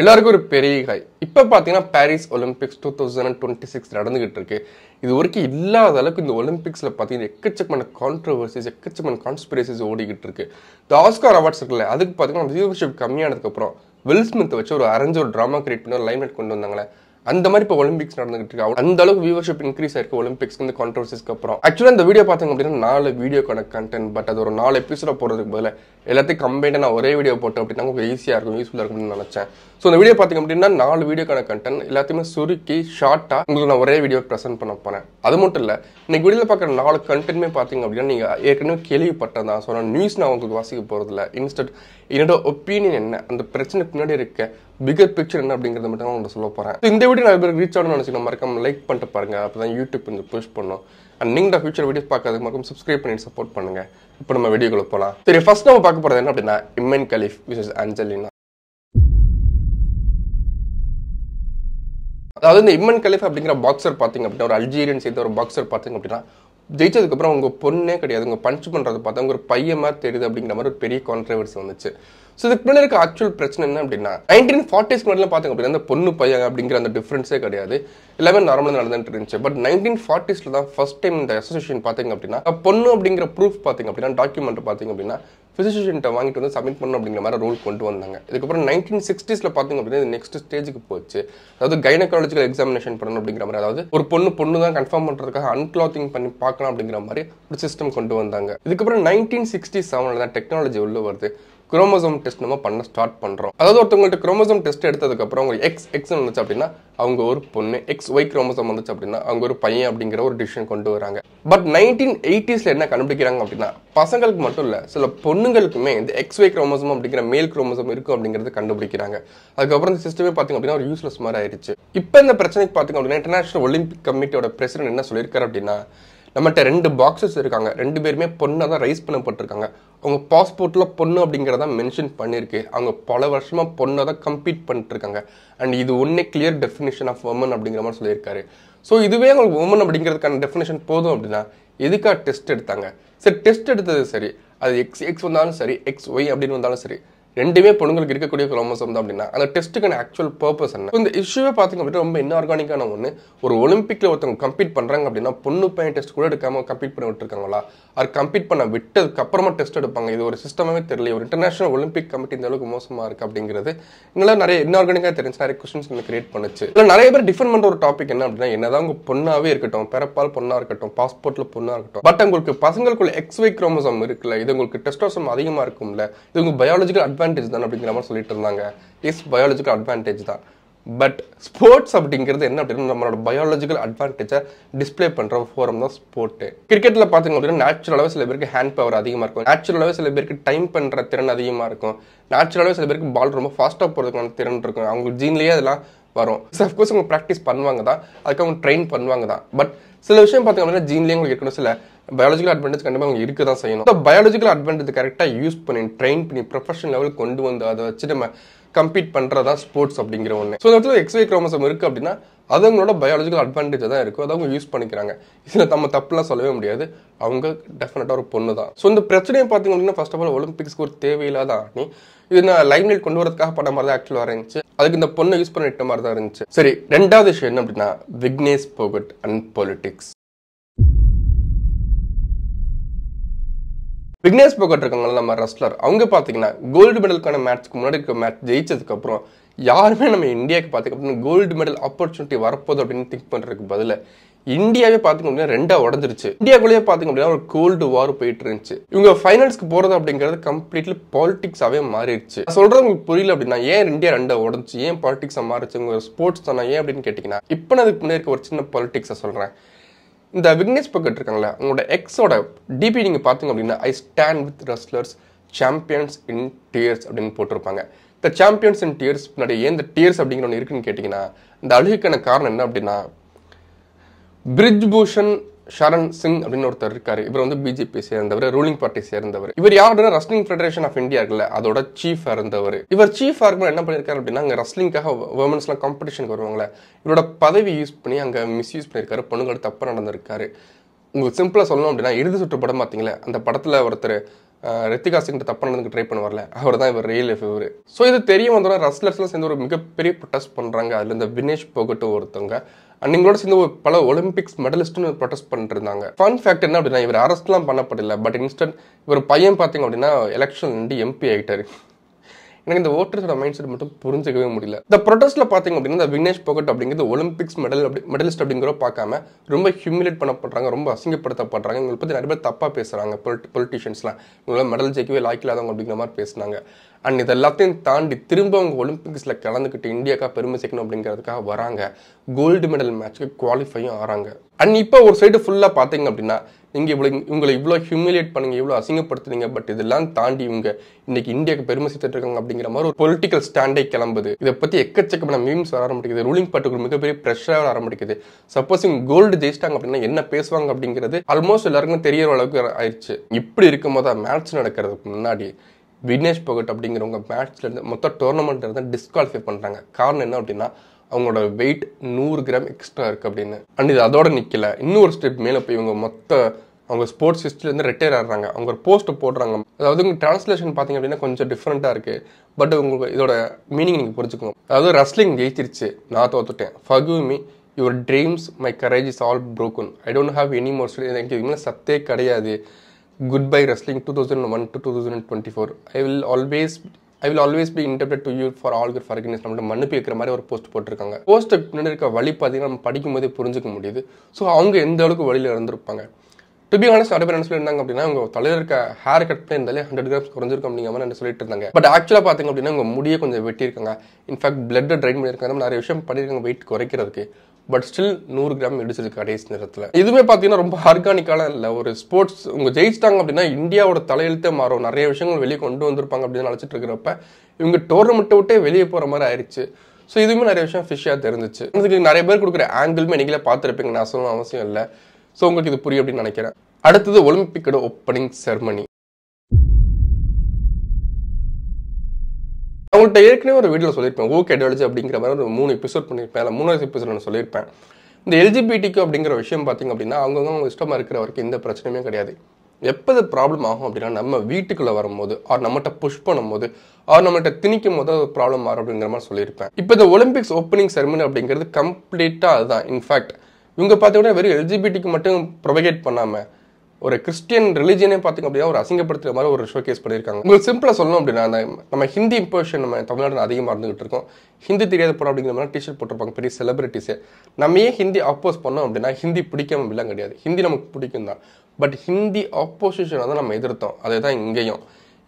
எல்லாருக்கும் ஒரு பெரிய ஹை இப்போ பார்த்தீங்கன்னா Paris Olympics two thousand and twenty six நடந்துகிட்டு இருக்கு இது வரைக்கும் இல்லாத அளவுக்கு இந்த ஒலிம்பிக்ஸில் பார்த்தீங்கன்னா எக்கச்சக்கமான கான்ட்ரவர்சிஸ் எக்கச்சக்கமான கான்ஸ்பிரசிஸ் ஓடிக்கிட்டு இருக்கு இந்த ஆஸ்கார் அவார்ட்ஸ் இருக்குல்ல அதுக்கு பார்த்தீங்கன்னா வியூவர்ஷிப் கம்மியானதுக்கப்புறம் வில்ஸ்மித் வச்சு ஒரு அரைஞ்ச ஒரு ட்ராமா கிரியேட் பண்ணி ஒரு லைமேட் கொண்டு வந்தாங்களே அந்த மாதிரி இப்போ ஒலிம்பிக்ஸ் நடந்துகிட்டு இருக்கு அந்த அளவுக்கு வியூவர்ஷிப் இன்க்ரீஸ் ஆயிருக்கு ஒலிம்பிக்ஸ் இந்த கான்ட்ரவர்சிஸ்க்கு அப்புறம் ஆக்சுவலாக இந்த வீடியோ பார்த்தாங்க அப்படின்னா நாலு வீடியோ கணக்கு கண்டென்ட் பட் அது ஒரு நாலு எபிசோட போறதுக்கு பதில் எல்லாத்தையும் கம்பைனாக நான் ஒரே வீடியோ போட்டேன் அப்படின்னா உங்களுக்கு ஈஸியாக இருக்கும் யூஸ்ஃபுல்லாக இருக்கும்னு நினச்சேன் ஸோ இந்த வீடியோ பார்த்தீங்க அப்படின்னா நாலு வீடியோ கணக்கு கண்டென்ட் எல்லாத்தையுமே சுருக்கி ஷார்ட்டாக உங்களுக்கு நான் ஒரே வீடியோ ப்ரெசென்ட் பண்ண போனேன் அது மட்டும் இல்லை இன்னைக்கு வீடியோ பார்க்குற நாலு கண்டென்ட்மே பார்த்தீங்க அப்படின்னா நீங்கள் ஏற்கனவே கேள்விப்பட்டது தான் ஸோ நான் நியூஸ் நான் உங்களுக்கு வாசிக்க போகிறதில்ல இன்ஸ்டன்ட் என்னோட ஒப்பீனியன் என்ன அந்த பிரச்சனை பின்னாடி இருக்க பிகர் பிக்சர் என்ன அப்படிங்கிறத மட்டும் தான் சொல்ல போறேன் இந்த வீடியோ நான் ரீச் ஆகணும்னு நினச்சிக்கலாம் மறக்காம லைக் பண்ணிட்டு பாருங்க அப்போ தான் யூடியூப் கொஞ்சம் புஷ் பண்ணும் அண்ட் நீங்கள் ஃபியூச்சர் வீடியோஸ் பார்க்காத மறக்கும் சப்ஸ்கிரைப் பண்ணி சப்போர்ட் பண்ணுங்க இப்போ நம்ம வீடியோக்குள்ள போகலாம் சரி ஃபர்ஸ்ட் நம்ம பார்க்க போகிறது என்ன அப்படின்னா இம்மன் கலீஃப் விசஸ் அஞ்சலினா அதாவது இந்த இம்மன் கலீஃப் அப்படிங்கிற பாக்ஸர் பார்த்தீங்க அப்படின்னா ஒரு அல்ஜீரியன் சேர்ந்த ஒரு பாக்ஸர் பார்த்தீங்க அப்படின்னா ஜெயிச்சதுக்கப்புறம் உங்க பொண்ணே கிடையாது உங்க பஞ்ச் பண்றது பார்த்தா உங்க ஒரு பையன் மாதிரி தெரியுது அப்படிங்கிற மாதிரி ஒரு பெரிய கான்ட்ரவர்சி வந்துச்சு ஸோ இதுக்கு பிள்ளை இருக்க ஆக்சுவல் பிரச்சனை என்ன அப்படின்னா நைன்டீன் ஃபார்ட்டிஸ்க்கு முன்னாடி பார்த்தாங்க அப்படின்னா அந்த பொண்ணு பையன் அப்படிங்கிற அந்த டிஃப்ரென்ஸே கிடையாது எல்லாமே நார்மலாக நடந்துட்டு இருந்துச்சு பட் நைன்டீன் ஃபார்ட்டிஸில் தான் ஃபர்ஸ்ட் டைம் இந்த அசோசியேஷன் பார்த்தீங்க அப்படின்னா பொண்ணு அப்படிங்கிற ப்ரூஃப் பார்த்தீங்க அப்படின்னா டாக்குமெண்ட் பார்த்தீங்க அப்படின்னா ஃபிசிஷியன்ட்ட வாங்கிட்டு வந்து சப்மிட் பண்ணணும் அப்படிங்கிற மாதிரி ரூல் கொண்டு வந்தாங்க இதுக்கப்புறம் நைன்டீன் சிக்ஸ்டீஸில் பார்த்தீங்க அப்படின்னா நெக்ஸ்ட் ஸ்டேஜுக்கு போச்சு அதாவது கைனகாலஜிக்கல் எக்ஸாமினேஷன் பண்ணணும் அப்படிங்கிற மாதிரி அதாவது ஒரு பொண்ணு பொண்ணு தான் கன்ஃபார்ம் பண்ணுறதுக்காக அன்க்ளாத்திங் பண்ணி பார்க்கலாம் அப்படிங்கிற மாதிரி ஒரு சிஸ்டம் கொண்டு வந்தாங்க இதுக்கப்புறம் நைன்டீன் சிக்ஸ்டி செவனில் தான் டெக்னாலஜி உள்ள வருது குரோமோசோம் டெஸ்ட் நம்ம பண்ண ஸ்டார்ட் பண்ணுறோம் அதாவது ஒருத்தவங்கள்ட்ட குரோமோசோம் டெஸ்ட் எடுத்ததுக்கப்புறம் அவங்க எக்ஸ் எக்ஸ் வந்துச்சு அப்படின்னா அவங்க ஒரு பொண்ணு எக்ஸ் ஒய் குரோமோசோம் வந்துச்சு அப்படின்னா அவங்க ஒரு பையன் அப்படிங்கிற ஒரு டிசிஷன் கொண்டு வராங்க பட் நைன்டீன் எயிட்டிஸில் என்ன கண்டுபிடிக்கிறாங்க அப்படின்னா பசங்களுக்கு மட்டும் இல்லை சில பொண்ணுங்களுக்குமே இந்த எக்ஸ் ஒய் குரோமோசோம் அப்படிங்கிற மேல் குரோமோசோம் இருக்கும் அப்படிங்கிறது கண்டுபிடிக்கிறாங்க அதுக்கப்புறம் இந்த சிஸ்டமே பார்த்திங்க அப்படின்னா ஒரு யூஸ்லெஸ் மாதிரி ஆயிடுச்சு இப்போ இந்த பிரச்சனைக்கு பார்த்திங்க அப்படின்னா இன்டர்நேஷனல் ஒலிம்பிக் கமிட்டியோட பிரசிடென்ட் என்ன சொல்லியிருக்காரு அப்படின்னா நம்மகிட்ட ரெண்டு பாக்ஸஸ் இருக்காங்க ரெண்டு பேருமே பொண்ணாக தான் ரைஸ் பண்ணப்பட்டிருக்காங்க அவங்க பாஸ்போர்ட்டில் பொண்ணு அப்படிங்கிறத மென்ஷன் பண்ணியிருக்கு அவங்க பல வருஷமாக பொண்ணை தான் கம்ப்ளீட் பண்ணிட்டுருக்காங்க அண்ட் இது ஒன்றே கிளியர் டெஃபினேஷன் ஆஃப் உமன் அப்படிங்கிற மாதிரி சொல்லியிருக்காரு ஸோ இதுவே அவங்களுக்கு உமன் அப்படிங்கிறதுக்கான டெஃபினேஷன் போதும் அப்படின்னா எதுக்காக டெஸ்ட் எடுத்தாங்க சரி டெஸ்ட் எடுத்தது சரி அது எக்ஸ் எக்ஸ் வந்தாலும் சரி எக்ஸ் ஒய் அப்படின்னு வந்தாலும் சரி ரெண்டுமே பொண்ணுங்களுக்கு இருக்கக்கூடிய குரோமோசோம் தான் அப்படின்னா அந்த டெஸ்ட்டுக்கான ஆக்சுவல் பர்பஸ் என்ன இந்த இஷ்யூவே பார்த்திங்க அப்படின்னா ரொம்ப இன்ஆர்கானிக்கான ஒன்று ஒரு ஒலிம்பிக்கில் ஒருத்தவங்க கம்ப்ளீட் பண்ணுறாங்க அப்படின்னா பொண்ணு பையன் டெஸ்ட் கூட எடுக்காமல் கம்ப்ளீட் பண்ணி விட்டுருக்காங்களா அது கம்ப்ளீட் பண்ண விட்டதுக்கு அப்புறமா டெஸ்ட் எடுப்பாங்க இது ஒரு சிஸ்டமே தெரியல ஒரு இன்டர்நேஷனல் ஒலிம்பிக் கமிட்டி இந்த அளவுக்கு மோசமாக இருக்குது அப்படிங்கிறது எங்களால் நிறைய இன்ஆர்கானிக்காக தெரிஞ்சு நிறைய கொஸ்டின்ஸ் எனக்கு கிரியேட் பண்ணுச்சு இல்லை நிறைய பேர் டிஃபெண்ட் பண்ணுற ஒரு டாபிக் என்ன அப்படின்னா தான் உங்கள் பொண்ணாகவே இருக்கட்டும் பிறப்பால் பொண்ணாக இருக்கட்டும் பாஸ்போர்ட்டில் பொண்ணாக இருக்கட்டும் பட் உங்களுக்கு பசங்களுக்குள்ள எக்ஸ்வை குரோமோசோம் இருக்குல்ல இது உங்களுக்கு டெஸ்டோசம் அதிகமாக இருக்கும்ல இது உங்கள் பயாலஜிக்கல் அட்வான்ஸ் அட்வான்டேஜ் தான் அப்படிங்கிற மாதிரி சொல்லிட்டு இருந்தாங்க இஸ் பயாலஜிக்கல் அட்வான்டேஜ் தான் பட் ஸ்போர்ட்ஸ் அப்படிங்கிறது என்ன அப்படின்னா நம்மளோட பயாலஜிக்கல் அட்வான்டேஜை டிஸ்பிளே பண்ணுற ஃபோரம் தான் ஸ்போர்ட்டு கிரிக்கெட்டில் பார்த்தீங்க அப்படின்னா நேச்சுரலாகவே சில பேருக்கு ஹேண்ட் பவர் அதிகமாக இருக்கும் நேச்சுரலாகவே சில பேருக்கு டைம் பண்ணுற திறன் அதிகமாக இருக்கும் நேச்சுரலாகவே சில பேருக்கு பால் ரொம்ப ஃபாஸ்ட்டாக போகிறதுக்கான திறன் இருக்கும் அவங்க ஜீன்லேயே அதெல்லாம் வரும் அஃப்கோர்ஸ் அவங்க ப்ராக்டிஸ் பண்ணுவாங்க தான் அதுக்கு அவங்க ட்ரெயின் பண்ணுவாங்க தான் பட் சில விஷயம் பார்த்தீங்க அப்படின்னா ஜீன்லேயே உங்களுக்கு இருக்கணும் சில பயாலஜிக்கல் அட்வான்டேஜ் கண்டிப்பாக அவங்க இருக்க தான் செய்யணும் இந்த பயாலஜிக்கல் அட்வான்டேஜ் கரெக்டாக யூஸ் பண்ணி ட்ரெயின் பண்ணி ப்ரொஃபஷனல் லெவல் கொண்டு வந்து அதை வச்சு நம்ம கம்பீட் பண்ணுறதா ஸ்போர்ட்ஸ் அப்படிங்கிற ஒன்று ஸோ இந்த இடத்துல எக்ஸ்வே குரோமசம் இருக்குது அப்படின்னா அது அவங்களோட பயாலஜிக்கல் அட்வான்டேஜ் தான் இருக்கும் அதை அவங்க யூஸ் பண்ணிக்கிறாங்க இதில் நம்ம தப்புலாம் சொல்லவே முடியாது அவங்க டெஃபினட்டாக ஒரு பொண்ணு தான் ஸோ இந்த பிரச்சனையை பார்த்திங்க அப்படின்னா ஃபர்ஸ்ட் ஆஃப் ஆல் ஒலிம்பிக்ஸ்க்கு ஒரு தேவையில்லாத ஆணி இது நான் லைன் லைட் கொண்டு வரதுக்காக பண்ண மாதிரி தான் ஆக்சுவலாக இருந்துச்சு அதுக்கு இந்த பொண்ணை யூஸ் பண்ணிட்ட மாதிரி தான் இருந்துச்சு சரி ரெண்டாவது விஷயம் என்ன அப்படின்னா விக்னேஷ் போகட் அண்ட் பொலிட்டிக்ஸ் விக்னேஷ் போகட் இருக்காங்க நம்ம ரெஸ்லர் அவங்க பார்த்தீங்கன்னா கோல்டு மெடலுக்கான மேட்ச்க்கு முன்னாடி மேட்ச் ஜெயிச்சதுக்கப்புறம் யாருமே நம்ம இந்தியாவுக்கு பார்த்துக்கப்புறம் கோல்டு மெடல் ஆப்பர்ச்சுனிட்டி வரப்போகுது அப்படின்னு திங்க் பண்ணுறதுக்கு பதில் இந்தியாவே பார்த்துக்க அப்படின்னா ரெண்டாக உடஞ்சிருச்சு இந்தியாக்குள்ளேயே பார்த்துக்க அப்படின்னா ஒரு கோல்டு வார் போயிட்டு இருந்துச்சு இவங்க ஃபைனல்ஸ்க்கு போகிறது அப்படிங்கிறது கம்ப்ளீட்லி பாலிடிக்ஸாகவே மாறிடுச்சு சொல்கிறது உங்களுக்கு புரியல அப்படின்னா ஏன் இந்தியா ரெண்டாக உடஞ்சி ஏன் பாலிடிக்ஸாக மாறிச்சு உங்க ஸ்போர்ட்ஸ் தானே ஏன் அப்படின்னு கேட்டிங்கன்னா இப்போ நான் அதுக்கு முன்னாடி ஒரு சின்ன பாலிடிக்ஸை சொல்கிறேன் இந்த விக்னேஷ் பக்கெட் இருக்காங்களே உங்களோட எக்ஸோட டிபி நீங்கள் பார்த்தீங்க அப்படின்னா I stand with wrestlers champions in tears அப்படின்னு போட்டிருப்பாங்க இந்த சாம்பியன்ஸ் இன் டியர்ஸ் பின்னாடி ஏன் இந்த டியர்ஸ் அப்படிங்கிற ஒன்று இருக்குன்னு கேட்டிங்கன்னா இந்த அழுகுக்கான காரணம் என்ன அப்படின்னா பிரிஜ் பூஷன் ஷரண் சிங் அப்படின்னு ஒருத்தர் இருக்காரு இவர் வந்து பிஜேபி சேர்ந்தவர் ரூலிங் பார்ட்டி சேர்ந்தவர் இவர் யாருன்னா ரஸ்லிங் ஃபெடரேஷன் ஆஃப் இந்தியா இருக்குல்ல அதோட சீஃப் இருந்தவர் இவர் சீஃப் ஆர்குமெண்ட் என்ன பண்ணிருக்காரு அப்படின்னா அங்கே ரஸ்லிங்காக உமன்ஸ்லாம் காம்படிஷன் வருவாங்களே இவரோட பதவி யூஸ் பண்ணி அங்கே மிஸ்யூஸ் பண்ணியிருக்காரு பொண்ணுங்களோட தப்பு நடந்திருக்காரு உங்களுக்கு சிம்பிளாக சொல்லணும் அப்படின்னா இறுதி சுற்று படம் பார்த்தீங்களே அந்த படத்தில் ஒருத்தர் ரித்திகா சிங் தப்பு நடந்துக்கு ட்ரை பண்ண வரல அவர் தான் இவர் ரியல் இவர் ஸோ இது தெரிய வந்தோட ரஸ்லர்ஸ்லாம் சேர்ந்து ஒரு மிகப்பெரிய ப்ரொட்டஸ்ட் பண்ணுறாங்க அதில் இந்த வினேஷ் போகட்டும் ஒருத்தவங்க அன்னிங்களோட சேர்ந்து பல ஒலிம்பிக்ஸ் மெடலிஸ்ட்னு ப்ரொடெஸ்ட் பண்ணிருந்தாங்க ஃபன் ஃபேக்ட் என்ன அப்படின்னா இவர் அரெஸ்ட்லாம் பண்ணப்படல பட் இன்ஸ்டன்ட் இவர் பையன் பார்த்தீங்க அப்படின்னா எலெக்ஷன் நின்று எம்பி ஆகிட்டாரு எனக்கு இந்த ஓட்டர்ஸோட மைண்ட் செட் மட்டும் புரிஞ்சிக்கவே முடியல இந்த ப்ரொடெஸ்ட்ல பார்த்தீங்க அப்படின்னா இந்த விக்னேஷ் போகட் அப்படிங்கிறது ஒலிம்பிக்ஸ் மெடல் அப்படி மெடலிஸ்ட் அப்படிங்கிற பார்க்காம ரொம்ப ஹியூமிலேட் பண்ணப்படுறாங்க ரொம்ப அசிங்கப்படுத்தப்படுறாங்க இவங்களை பற்றி நிறைய பேர் தப்பாக பேசுகிறாங்க பொலிட்டிஷியன்ஸ்லாம் இவங்களாம் மெடல் ஜெயிக்கவே லாய்க்கில்லாதவங்க அப்படிங்கிற மாதிரி பேசுனாங்க அண்ட் இதெல்லாத்தையும் எல்லாத்தையும் தாண்டி திரும்ப அவங்க ஒலிம்பிக்ஸில் கலந்துக்கிட்டு இந்தியாக்கா பெருமை சேர்க்கணும் அப்படிங்கிறதுக்காக வராங்க கோல்டு மெடல் மேட்ச்சுக்கு குவாலிஃபையும் ஆகிறாங்க அண்ட் இப்போ ஒரு சைடு ஃபுல்லாக பார்த்தீங்க அப்படின்னா நீங்கள் இவ்வளோ இவங்களை இவ்வளோ ஹியூமிலேட் பண்ணுங்க இவ்வளோ அசிங்கப்படுத்துனீங்க பட் இதெல்லாம் தாண்டி இவங்க இன்னைக்கு இந்தியாவுக்கு பெருமை சேர்த்துட்டு இருக்காங்க அப்படிங்கிற மாதிரி ஒரு பொலிட்டிக்கல் ஸ்டாண்டை கிளம்புது இதை பற்றி எக்கச்சக்கமான மீம்ஸ் வர ஆரம்பிக்குது ரூலிங் பார்ட்டிக்கு மிகப்பெரிய ப்ரெஷராக வர ஆரம்பிக்குது சப்போஸ் இவங்க கோல்டு ஜெயிச்சிட்டாங்க அப்படின்னா என்ன பேசுவாங்க அப்படிங்கிறது ஆல்மோஸ்ட் எல்லாருக்கும் தெரியற அளவுக்கு ஆயிடுச்சு இப்படி இருக்கும்போது மேட்ச் நடக்கிறதுக்கு முன்னாடி விக்னேஷ் போகட் அப்படிங்கிறவங்க மேட்ச்லேருந்து மொத்த டோர்னமெண்ட்லேருந்து டிஸ்குவாலிஃபை பண்ணுறாங்க காரணம் என்ன அப்படின்னா அவங்களோட வெயிட் நூறு கிராம் எக்ஸ்ட்ரா இருக்குது அப்படின்னு அண்ட் இது அதோட நிற்கல இன்னொரு ஸ்டெப் மேலே போய் இவங்க மொத்த அவங்க ஸ்போர்ட்ஸ் ஹிஸ்ட்ரிலேருந்து ரிட்டையர் ஆடுறாங்க அவங்க ஒரு போஸ்ட் போடுறாங்க அதாவது உங்கள் டிரான்ஸ்லேஷன் பார்த்தீங்க அப்படின்னா கொஞ்சம் டிஃப்ரெண்ட்டாக இருக்குது பட் உங்களுக்கு இதோட மீனிங் நீங்கள் புரிஞ்சுக்கணும் அதாவது ரஸ்லிங் ஜெயிச்சிருச்சு நான் தோத்துட்டேன் me your dreams my courage is all broken I don't have any more எனக்கு சத்தே கிடையாது goodbye two thousand goodbye two thousand twenty four I will always I will always be இன்டர்பிரட் to you for all good forgiveness நம்ம மன்னிப்பு இருக்கிற மாதிரி ஒரு post போட்டிருக்காங்க போஸ்ட் பின்னாடி இருக்க வழி பார்த்தீங்கன்னா நம்ம படிக்கும் போதே புரிஞ்சிக்க முடியுது ஸோ அவங்க எந்த அளவுக்கு வழியில் இருந்திருப்பாங்க டு பி ஆனஸ்ட் நிறைய பேர் என்ன சொல்லியிருந்தாங்க அப்படின்னா உங்கள் தலையில் இருக்க ஹேர் கட் இருந்தாலே ஹண்ட்ரட் கிராம்ஸ் குறைஞ்சிருக்கும் அப்படிங்கிற மாதிரி சொல்லிட்டு இருந்தாங்க பட் ஆக்சுவலாக பார்த்தீங்க அப்படின்னா உங்கள் முடியை கொஞ்சம் வெட்டியிருக்காங்க இன்ஃபேக்ட் பிளட்டை ட்ரைன் பண்ணியிருக்காங்க நிறைய விஷயம் பண்ணியிருக்காங்க வெயிட் குறைக்கிறதுக்கு பட் ஸ்டில் நூறு கிராம் எடுத்துருக்கு கடைசி நேரத்தில் இதுவுமே பார்த்தீங்கன்னா ரொம்ப ஆர்கானிக்கான இல்லை ஒரு ஸ்போர்ட்ஸ் உங்க ஜெயிச்சிட்டாங்க அப்படின்னா இந்தியாவோட தலையெழுத்தே மாறும் நிறைய விஷயங்கள் வெளியே கொண்டு வந்திருப்பாங்க அப்படின்னு நினச்சிட்டு இருக்கிறப்ப இவங்க டோர்னமெண்ட்டை விட்டே வெளியே போகிற மாதிரி ஆயிடுச்சு ஸோ இதுவுமே நிறைய விஷயம் ஃபிஷ்ஷாக தெரிஞ்சிச்சு இதுக்கு நிறைய பேர் கொடுக்குற ஆங்கிளுமே நீங்களே பார்த்துருப்பீங்க நான் சொல்லணும் அவசியம் இல்லை ஸோ உங்களுக்கு இது புரியும் அப்படின்னு நினைக்கிறேன் அடுத்தது ஒலிம்பிக்கோட ஓப்பனிங் செரமனி அவங்கள்ட்ட ஏற்கனவே ஒரு வீடியோ சொல்லியிருப்பேன் ஓகே ஐடியாலஜி அப்படிங்கிற மாதிரி ஒரு மூணு எபிசோட் பண்ணியிருப்பேன் இல்லை மூணாவது எபிசோட் நான் சொல்லியிருப்பேன் இந்த எல்ஜிபிடிக்கு அப்படிங்கிற விஷயம் பார்த்திங்க அப்படின்னா அவங்கவுங்க அவங்க இஷ்டமாக இருக்கிற வரைக்கும் எந்த பிரச்சனையுமே கிடையாது எப்போது ப்ராப்ளம் ஆகும் அப்படின்னா நம்ம வீட்டுக்குள்ளே வரும்போது அவர் நம்மகிட்ட புஷ் பண்ணும்போது அவர் நம்மகிட்ட திணிக்கும் போது அது ப்ராப்ளம் ஆகும் அப்படிங்கிற மாதிரி சொல்லியிருப்பேன் இப்போ இந்த ஒலிம்பிக்ஸ் ஓப்பனிங் செரமனி அப்படிங்கிறது கம்ப்ளீட்டாக அதுதான் இன்ஃபேக்ட் இவங்க பார்த்தீங்கன்னா வெறும் எல்ஜிபிடிக்கு மட்டும் ப்ரொவகேட் பண்ணாமல் ஒரு கிறிஸ்டியன் ரிலிஜியனே பார்த்திங்க அப்படின்னா ஒரு அசிங்கப்படுத்துற மாதிரி ஒரு ஷோ கேஸ் பண்ணியிருக்காங்க உங்களுக்கு சிம்பிளாக சொல்லணும் அப்படின்னா நம்ம ஹிந்தி இம்போஷன் நம்ம தமிழ்நாடு அதிகமாக இருந்துகிட்டு இருக்கோம் ஹிந்தி தெரியாத படம் அப்படிங்கிற மாதிரி டிஷர்ட் போட்டிருப்பாங்க பெரிய செலிபிரிட்டிஸே நம்ம ஏன் ஹிந்தி அப்போஸ் பண்ணோம் அப்படின்னா ஹிந்தி பிடிக்காம இல்லை கிடையாது ஹிந்தி நமக்கு பிடிக்கும் தான் பட் ஹிந்தி ஆப்போசிஷனை தான் நம்ம எதிர்த்தோம் அதே தான் இங்கேயும்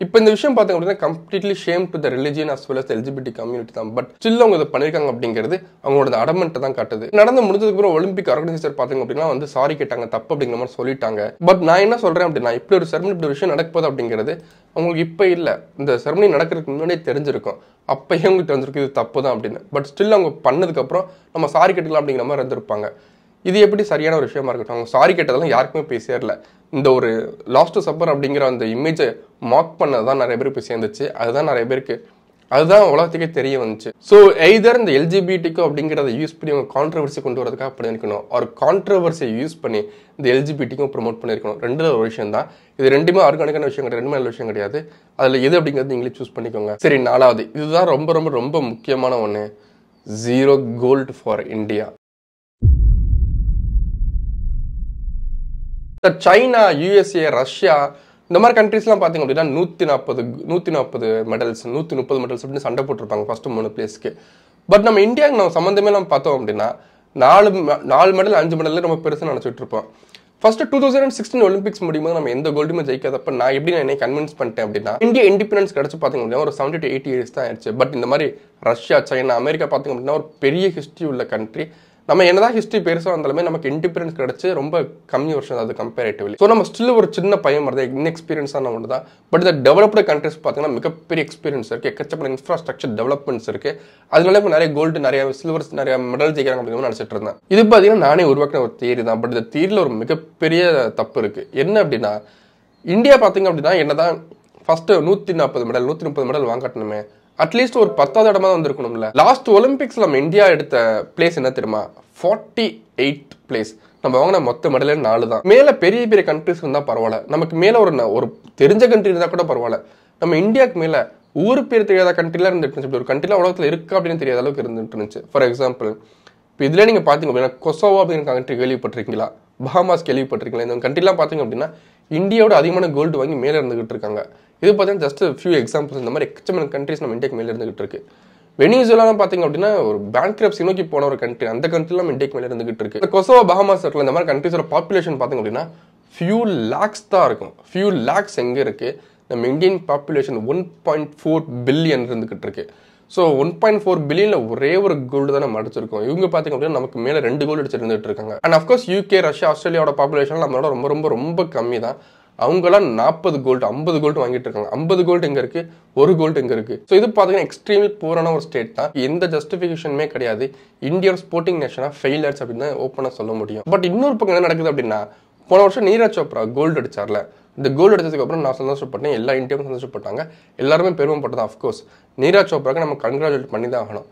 இப்போ இந்த விஷயம் பார்த்தோம் அப்படின்னா completely shame to the religion as well as LGBT community தான் பட் ஸ்டில் அவங்க இதை பண்ணியிருக்காங்க அப்படிங்கிறது அவங்களோட அடமெண்ட்டை தான் காட்டுது நடந்து முடிஞ்சதுக்கப்புறம் ஒலிம்பிக் ஆர்கனைசர் பார்த்தீங்க அப்படின்னா வந்து சாரி கேட்டாங்க தப்பு அப்படிங்கிற மாதிரி சொல்லிட்டாங்க பட் நான் என்ன சொல்கிறேன் அப்படின்னா இப்படி ஒரு செரமனி இப்படி விஷயம் நடக்குது அப்படிங்கிறது அவங்களுக்கு இப்போ இல்லை இந்த செரமனி நடக்கிறதுக்கு முன்னாடியே தெரிஞ்சிருக்கும் அப்பயும் அவங்களுக்கு தெரிஞ்சிருக்கும் இது தப்பு தான் அப்படின்னு பட் ஸ்டில் அவங்க பண்ணதுக்கப்புறம் நம்ம சாரி கேட்டுக்கலாம் அப்படிங்கிற மாதிரி இருந்திருப்பாங்க இது எப்படி சரியான ஒரு விஷயமா இருக்கட்டும் அவங்க சாரி கேட்டதெல்லாம் யாருக்குமே போய் சேரல இந்த ஒரு லாஸ்ட் சப்பர் அப்படிங்கிற அந்த இமேஜை மார்க் பண்ணதான் தான் நிறைய பேருக்கு போய் சேர்ந்துச்சு அதுதான் நிறைய பேருக்கு அதுதான் உலகத்துக்கே தெரிய வந்துச்சு ஸோ எய்தர் இந்த எல்ஜிபிடிக்கு அப்படிங்கிறத யூஸ் பண்ணி அவங்க கான்ட்ரவர்சி கொண்டு வரதுக்காக இருக்கணும் அவர் கான்ட்ரவர்சியை யூஸ் பண்ணி இந்த எல்ஜிபிடிக்கும் ப்ரொமோட் பண்ணியிருக்கணும் ரெண்டு ஒரு விஷயம் தான் இது ரெண்டுமே ஆர்கானிக்கான விஷயம் கிடையாது ரெண்டுமே நல்ல விஷயம் கிடையாது அதில் எது அப்படிங்கிறது நீங்களே சூஸ் பண்ணிக்கோங்க சரி நாலாவது இதுதான் ரொம்ப ரொம்ப ரொம்ப முக்கியமான ஒன்று ஜீரோ கோல்டு ஃபார் இந்தியா இந்த சைனா யூஎஸ்ஏ ரஷ்யா இந்த மாதிரி கண்ட்ரிஸ்லாம் பார்த்தீங்க அப்படின்னா நூற்றி நாற்பது நூற்றி நாற்பது மெடல்ஸ் நூற்றி முப்பது மெடல்ஸ் அப்படின்னு சண்டை போட்டிருப்பாங்க ஃபஸ்ட்டு மூணு பிளேஸ்க்கு பட் நம்ம இந்தியாவுக்கு நம்ம சம்மந்தமே நம்ம பார்த்தோம் அப்படின்னா நாலு நாலு மெடல் அஞ்சு மெடல்ல நம்ம பெருசாக நினச்சிட்டு இருப்போம் first two thousand sixteen Olympics போது நம்ம எந்த கோல்டுமே ஜெயிக்காதப்ப நான் எப்படி நான் என்னை கன்வின்ஸ் பண்ணிட்டேன் அப்படின்னா இந்தியா இண்டிபெண்டன்ஸ் கிடச்சி பார்த்தீங்க அப்படின்னா ஒரு செவன்டி டு எயிட்டி இயர்ஸ் தான் ஆயிடுச்சு பட் இந்த மாதிரி ரஷ்யா சைனா அமெரிக்கா பார்த்தீங்க அப்படின்னா ஒரு பெரிய ஹிஸ்ட்ரி உள்ள கண்ட்ரி நம்ம என்னதான் ஹிஸ்ட்ரி பெருசாக இருந்தாலுமே நமக்கு இண்டிபெண்டன்ஸ் கிடச்சி ரொம்ப கம்மி வருஷம் அது கம்பேரிட்டிவ்லி ஸோ நம்ம ஸ்டில் ஒரு சின்ன பையன் மாதிரி இன்எக்ஸ்பீரியன்ஸான ஒன்று தான் பட் இந்த டெவலப்டு கண்ட்ரிஸ் பார்த்தீங்கன்னா மிகப்பெரிய எக்ஸ்பீரியன்ஸ் இருக்குது எக்கச்சப்பட்ட இன்ஃப்ராஸ்ட்ரக்சர் டெவலப்மெண்ட்ஸ் இருக்குது அதனால இப்போ நிறைய கோல்டு நிறைய சில்வர்ஸ் நிறைய மெடல் ஜெயிக்கிறாங்க அப்படின்னு நினச்சிட்டு இருந்தேன் இது பார்த்தீங்கன்னா நானே உருவாக்கின ஒரு தியரி தான் பட் இந்த தியரியில் ஒரு மிகப்பெரிய தப்பு இருக்குது என்ன அப்படின்னா இந்தியா பார்த்தீங்க அப்படின்னா என்ன தான் ஃபஸ்ட்டு நூற்றி நாற்பது மெடல் நூற்றி முப்பது மெடல் வாங்கட்டணுமே அட்லீஸ்ட் ஒரு பத்தாவது இடமா தான் வந்திருக்கணும்ல லாஸ்ட் ஒலிம்பிக்ஸ் நம்ம இந்தியா எடுத்த பிளேஸ் என்ன தெரியுமா ஃபார்ட்டி எயிட் பிளேஸ் நம்ம வாங்கின மொத்த மெடலே நாலு தான் மேலே பெரிய பெரிய கண்ட்ரிஸ் இருந்தால் பரவாயில்ல நமக்கு மேலே ஒரு ஒரு தெரிஞ்ச கண்ட்ரி இருந்தால் கூட பரவாயில்ல நம்ம இந்தியாவுக்கு மேலே ஊர் பேர் தெரியாத கண்ட்ரிலாம் இருந்துட்டு இருந்துச்சு ஒரு கண்ட்ரிலாம் உலகத்தில் இருக்கா அப்படின்னு தெரியாத அளவுக்கு இருந்துட்டு இருந்துச்சு ஃபார் எக்ஸாம்பிள் இப்போ இதில் நீங்கள் பார்த்தீங்க அப்படின்னா கொசோவா அப்படிங்கிற கண்ட்ரி கேள்விப்பட்டிருக்கீங்களா பஹாமாஸ் கேள்விப்பட்டிருக்கீங்களா இந்த கண்ட்ரிலாம் பார்த்தீங்க அப்படின்னா இந்தியாவோட அதிகமான கோல்டு வாங்கி மேலே இருந்துகிட்டு இருக்காங்க இது பார்த்தீங்கன்னா ஜஸ்ட் ஃபியூ எக்ஸாம்பிள்ஸ் இந்த மாதிரி எக்கச்சமான கண்ட்ரிஸ் நம்ம இண்டேக் மேலே இருந்துகிட்டு இருக்கு வெனிசுலாலாம் பார்த்தீங்க அப்படின்னா ஒரு பேங்க் கிரப்ஸ் நோக்கி போன ஒரு கண்ட்ரி அந்த கண்ட்ரிலாம் நம்ம இண்டேக் மேலே இருந்துகிட்டு இருக்கு கொசோவா பஹமாஸ் இருக்குல்ல இந்த மாதிரி கண்ட்ரிஸோட பாப்புலேஷன் பார்த்தீங்க அப்படின்னா ஃபியூ லேக்ஸ் தான் இருக்கும் ஃபியூ லேக்ஸ் எங்கே இருக்குது நம்ம Indian population one point four billion இருந்துகிட்டு இருக்கு ஸோ ஒன் பாயிண்ட் ஃபோர் பில்லியனில் ஒரே ஒரு கோல்டு தான் நம்ம அடிச்சிருக்கோம் இவங்க பார்த்திங்க அப்படின்னா நமக்கு மேலே ரெண்டு கோல்டு அடிச்சிருந்துட்டு இருக்காங்க அண்ட் அஃப்கோர்ஸ் யூகே ரஷ்யா ஆஸ்திரேலியாவோட பாப்புலேஷன் நம்மளோட ரொம்ப ரொம்ப ரொம்ப கம்மி தான் அவங்களாம் நாற்பது கோல்டு ஐம்பது கோல்டு வாங்கிட்டு இருக்காங்க ஐம்பது கோல்டு எங்க இருக்கு ஒரு கோல்டு எங்க இருக்கு ஸோ இது பார்த்தீங்கன்னா எக்ஸ்ட்ரீம் பூரான ஒரு ஸ்டேட் தான் எந்த ஜஸ்டிஃபிகேஷனுமே கிடையாது இந்தியன் ஸ்போர்ட்டிங் நேஷனாக ஃபெயிலர்ஸ் அப்படின்னு ஓப்பனாக சொல்ல முடியும் பட் இன்னொரு பக்கம் என்ன நடக்குது அப்படின்னா போன வருஷம் நீராஜ் சோப்ரா கோல்டு அடிச்சார்ல இந்த கோல்டு அடிச்சதுக்கு அப்புறம் நான் சந்தோஷப்பட்டேன் எல்லா இந்தியாவும் சந்தோஷப்பட்டாங்க எல்லாருமே பெருமைப்பட்டது அஃப்கோர்ஸ் நீராஜ் சோப்ராக்கு நம்ம கங்க்ராச்சுலேட் பண்ணி தான் ஆகணும்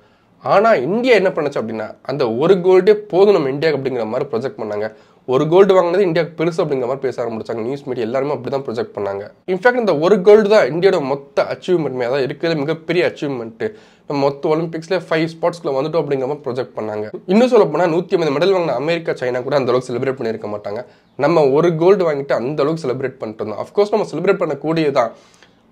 ஆனால் இந்தியா என்ன பண்ணுச்சு அப்படின்னா அந்த ஒரு கோல்டே போதும் நம்ம இந்தியாவுக்கு அப்படிங்கிற மாதிரி ப்ரொஜெக்ட் பண்ணாங்க ஒரு கோல்டு வாங்கினது இந்தியாவுக்கு பெருசு அப்படிங்கிற மாதிரி பேச ஆரம்பிச்சாங்க நியூஸ் மீடியா எல்லாருமே அப்படி தான் ப்ரொஜெக்ட் பண்ணாங்க இன்ஃபேக்ட் இந்த ஒரு கோல்டு தான் இந்தியாவோட மொத்த அச்சீவ்மெண்ட்மே அதான் இருக்கிற மிகப்பெரிய அச்சீவ்மெண்ட்டு நம்ம மொத்த ஒலிம்பிக்ஸில் ஃபைவ் ஸ்பாட்ஸ்ல வந்துட்டோம் அப்படிங்கிற மாதிரி ப்ரொஜெக்ட் பண்ணாங்க இன்னும் சொல்ல போனால் நூற்றி ஐம்பது மெடல் வாங்கின அமெரிக்கா சைனா கூட அந்த அளவுக்கு செலிப்ரேட் பண்ணியிருக்க மாட்டாங்க நம்ம ஒரு கோல்டு வாங்கிட்டு அந்த அளவுக்கு செலிப்ரேட் பண்ணிட்டு இருந்தோம் அஃப்கோர்ஸ் நம்ம செலிப்ரேட் பண்ணக்கூடியதான்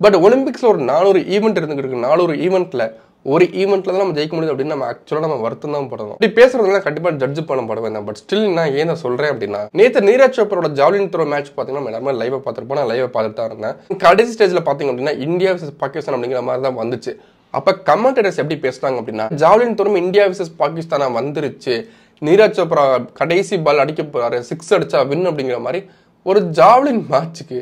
பட் ஒலிம்பிக்ஸில் ஒரு நானூறு ஈவெண்ட் இருந்துகிட்டு இருக்கு நானூறு ஈவெண்ட்டில் ஒரு ஈவெண்ட்ல தான் நம்ம ஜெயிக்க முடியுது அப்படின்னு நம்ம ஆக்சுவலாக நம்ம வருத்தம் தான் படணும் இப்படி பேசுறதுல கண்டிப்பாக ஜட்ஜ் பண்ண படம் என்ன பட் ஸ்டில் நான் ஏன் சொல்கிறேன் அப்படின்னா நேற்று நீராஜ் சோப்ரோட ஜாவலின் த்ரோ மேட்ச் பார்த்தீங்கன்னா நம்ம லைவ் பார்த்துருப்போம் நான் லைவ் பார்த்துட்டு தான் இருந்தேன் கடைசி ஸ்டேஜில் பார்த்தீங்க அப்படின்னா இந்தியா விசஸ் பாகிஸ்தான் அப்படிங்கிற மாதிரி தான் வந்துச்சு அப்போ கமெண்டேட்டர்ஸ் எப்படி பேசுறாங்க அப்படின்னா ஜாவலின் தோறும் இந்தியா விசஸ் பாகிஸ்தான் வந்துருச்சு நீராஜ் சோப்ரா கடைசி பால் அடிக்க போறாரு சிக்ஸ் அடிச்சா வின் அப்படிங்கிற மாதிரி ஒரு ஜாவலின் மேட்ச்சுக்கு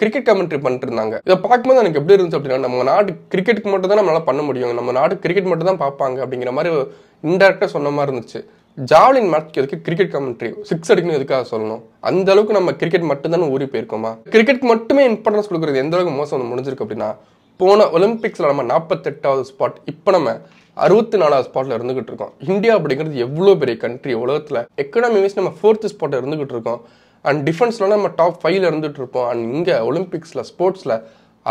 கிரிக்கெட் கமெண்ட்ரி பண்ணிட்டு இருந்தாங்க இதை பார்க்கும்போது எனக்கு எப்படி இருந்துச்சு அப்படின்னா நம்ம நாட்டு கிரிக்கெட்டுக்கு மட்டும் தான் நம்மளால் பண்ண முடியும் நம்ம நாட்டு கிரிக்கெட் மட்டும் தான் பார்ப்பாங்க அப்படிங்கிற மாதிரி இன்டெரக்டாக சொன்ன மாதிரி இருந்துச்சு ஜாவ்லின் மேட்ச் எதுக்கு கிரிக்கெட் கமெண்ட்ரி சிக்ஸ் அடிக்கணும் எதுக்காக சொல்லணும் அந்த அளவுக்கு நம்ம கிரிக்கெட் மட்டும் தானே ஊறி போயிருக்கோமா கிரிக்கெட் மட்டுமே இம்பார்ட்டன்ஸ் கொடுக்குறது எந்த அளவுக்கு மோசம் முடிஞ்சிருக்கு அப்படின்னா போன ஒலிம்பிக்ஸில் நம்ம நாற்பத்தெட்டாவது ஸ்பாட் இப்போ நம்ம அறுபத்தி நாலாவது ஸ்பாட்டில் இருந்துகிட்டு இருக்கோம் இந்தியா அப்படிங்கிறது எவ்வளோ பெரிய கண்ட்ரி உலகத்தில் எக்கனாமி வைஸ் நம்ம ஃபோர்த்து ஸ்பாட்டில் இருந்துகிட்டு இருக்கோம் அண்ட் டிஃபென்ஸில் நம்ம டாப் ஃபைவ்ல இருந்துட்டு இருப்போம் அண்ட் இங்கே ஒலிம்பிக்ஸில் ஸ்போர்ட்ஸில்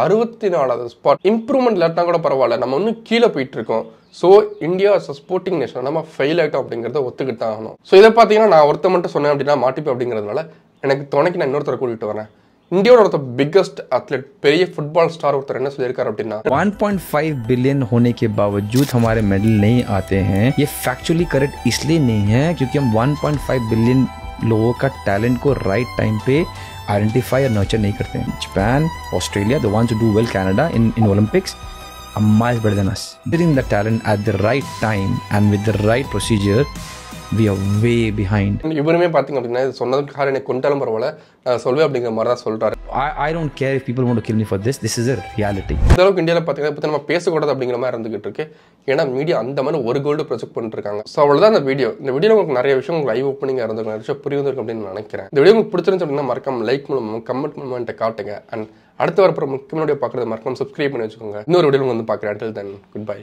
அறுபத்தி நாலாவது ஸ்பாட் இம்ப்ரூவ்மெண்ட் இல்லாட்டினா கூட பரவாயில்ல நம்ம இன்னும் கீழே போயிட்டு இருக்கோம் so India as a sporting nation நம்ம ஃபெயில் ஆகிட்டோம் அப்படிங்கிறத ஒத்துக்கிட்டு தான் ஆகணும் ஸோ இதை பார்த்தீங்கன்னா நான் ஒருத்த மட்டும் சொன்னேன் அப்படின்னா மாட்டிப்பு அப்படிங்கிறதுனால எனக்கு துணைக்கு நான் இன்னொருத்தரை கூட்டிகிட்டு வரேன் இந்தியாவோட ஒருத்தர் பிக்கஸ்ட் அத்லெட் பெரிய ஃபுட்பால் ஸ்டார் ஒருத்தர் என்ன சொல்லியிருக்காரு அப்படின்னா ஒன் 1.5 बिलियन होने के बावजूद हमारे மெடல் नहीं आते हैं ये கரெக்ட் करेक्ट इसलिए नहीं है ஒன் பாயிண்ட் ஃபைவ் பில்லியன் लोगों का टैलेंट को राइट टाइम पे आइडेंटिफाई और नर्चर नहीं करते हैं Japan Australia the two do well Canada in in Olympics are miles better than us. Getting the talent at the right time and with the right procedure, we are way behind. இவருமே பார்த்தீங்க அப்படின்னா சொன்னதுக்கு காரணம் எனக்கு கொண்டாலும் பரவாயில்ல நான் சொல்வேன் அப்படிங்கிற மாதிரி தான் சொல்கிறாரு I don't care if people want kill me for this this is reality இந்த அளவுக்கு இந்தியாவில் பார்த்தீங்கன்னா பற்றி நம்ம பேசக்கூடாது அப்படிங்கிற மாதிரி இருந்துகிட்டு இருக்கு ஏன்னா மீடியா அந்த மாதிரி ஒரு கோல்டு ப்ரொஜெக்ட் பண்ணிருக்காங்க ஸோ அவ்வளோதான் அந்த வீடியோ இந்த வீடியோ உங்களுக்கு நிறைய விஷயம் உங்களுக்கு லைவ் ஓப்பனிங் இருந்தது நிறைய புரியுந்திருக்கு அப்படின்னு நினைக்கிறேன் இந்த வீடியோ உங்களுக்கு பிடிச்சிருந்து அப்படின்னா மறக்காம லைக் மூலம் கமெண்ட் மூலமாக காட்டுங்க அண்ட் அடுத்த வரப்போ முக்கியமான வீடியோ பார்க்குறது மறக்காம சப்ஸ்கிரைப் பண்ணி வச்சுக்கோங்க இன்னொரு வீடியோ வந்து பார்க்குறேன் அடுத்தது தென் குட் பை